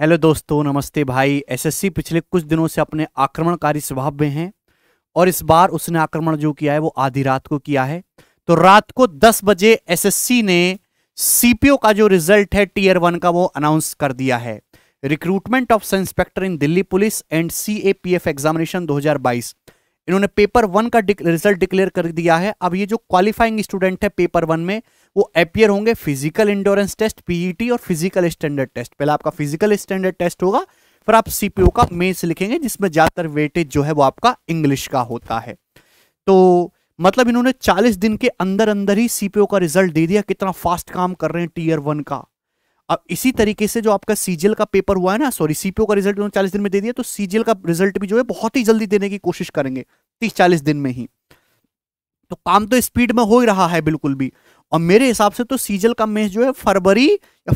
hello दोस्तों नमस्ते भाई एसएससी पिछले कुछ दिनों से अपने आक्रमणकारी स्वभाव में है और इस बार उसने आक्रमण जो किया है वो आधी रात को किया है तो रात को 10 बजे एसएससी ने सीपीओ का जो रिजल्ट है टीयर वन का वो अनाउंस कर दिया है recruitment of inspector in Delhi police and C examination दो इन्होंने पेपर वन का रिजल्ट डिक्लेयर कर दिया है अब ये जो क्वालिफाइंग स्टूडेंट है पेपर वन में वो अपियर होंगे फिजिकल इंडोरेंस टेस्ट पीईटी और फिजिकल स्टैंडर्ड टेस्ट पहले आपका फिजिकल स्टैंडर्ड टेस्ट होगा फिर आप सीपीओ का मेन्स लिखेंगे जिसमें ज़्यादातर वेटेज जो है वो आपका इंग्लिश का होता है तो मतलब इन्होंने 40 दिन के अंदर अंदर ही सीपीओ का रिजल्ट दे दिया कितना फास्ट काम कर रहे हैं टीयर वन का अब इसी तरीके से जो आपका सीजीएल का पेपर हुआ है ना सॉरी सीपीओ का रिजल्ट उन्होंने चालीस दिन में दे दिया तो सीजीएल का रिजल्ट भी जो है बहुत ही जल्दी देने की कोशिश करेंगे तीस चालीस दिन में ही तो काम तो स्पीड में हो ही रहा है बिल्कुल भी और मेरे हिसाब से तो सीजल का मैच जो है फरवरी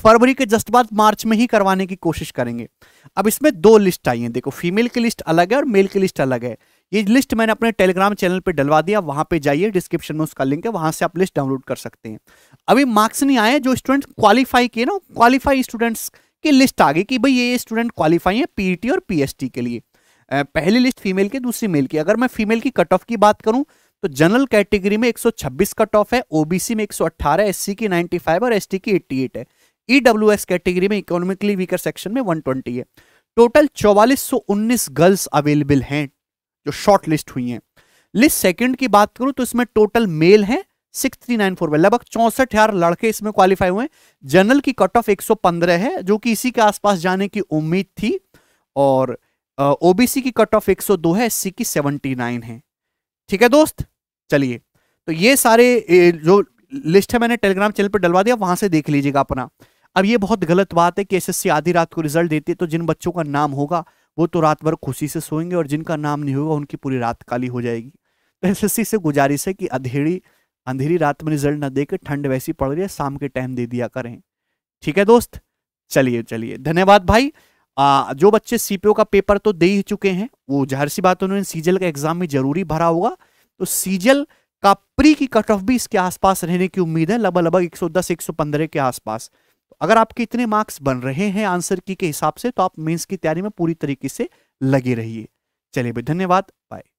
फरवरी के जस्ट बाद मार्च में ही करवाने की कोशिश करेंगे अब इसमें दो लिस्ट आई हैं देखो फीमेल की लिस्ट अलग है और मेल की लिस्ट अलग है ये लिस्ट मैंने अपने टेलीग्राम चैनल पे डलवा दिया वहां पे जाइए डिस्क्रिप्शन में उसका लिंक है वहां से आप लिस्ट डाउनलोड कर सकते हैं अभी मार्क्स नहीं आए जो स्टूडेंट क्वालिफाई किए ना क्वालिफाई स्टूडेंट्स की लिस्ट आ गई कि भाई ये स्टूडेंट क्वालिफाई है पीईटी और पीएसटी के लिए पहली लिस्ट फीमेल की दूसरी मेल की अगर मैं फीमेल की कट ऑफ की बात करूं तो जनरल कैटेगरी में 126 कट ऑफ है ओबीसी में 118 एससी की 95 और एसटी की 88 है ईडब्ल्यूएस e कैटेगरी में इकोनॉमिकली वीकर सेक्शन में 120 है टोटल 4419 गर्ल्स अवेलेबल हैं जो शॉर्ट लिस्ट हुई हैं लिस्ट सेकंड की बात करूं तो इसमें टोटल मेल हैं सिक्स थ्री नाइन फोर लगभग चौंसठ हजार लड़के इसमें क्वालिफाई हुए जनरल की कट ऑफ 115 है जो कि इसी के आसपास जाने की उम्मीद थी और ओबीसी की कट ऑफ 102 है एससी की 79 है ठीक है दोस्त चलिए तो ये सारे जो लिस्ट है मैंने टेलीग्राम चैनल पर डलवा दिया वहां से देख लीजिएगा अपना अब ये बहुत गलत बात है कि एस आधी रात को रिजल्ट देती है तो जिन बच्चों का नाम होगा वो तो रात भर खुशी से सोएंगे और जिनका नाम नहीं होगा उनकी पूरी रात काली हो जाएगी तो एस से गुजारिश है कि अंधेरी अंधेरी रात में रिजल्ट ना देकर ठंड वैसी पड़ रही है शाम के टाइम दे दिया करें ठीक है दोस्त चलिए चलिए धन्यवाद भाई आ, जो बच्चे सीपीओ का पेपर तो दे ही चुके हैं वो जाहिर सी बात उन्होंने सीजल का एग्जाम में जरूरी भरा होगा तो सीजल का प्री की कट ऑफ भी इसके आसपास रहने की उम्मीद है लगभग लगभग 110 115 के आसपास तो अगर आपके इतने मार्क्स बन रहे हैं आंसर की के हिसाब से तो आप मेंस की तैयारी में पूरी तरीके से लगे रहिए चलिए भाई धन्यवाद बाय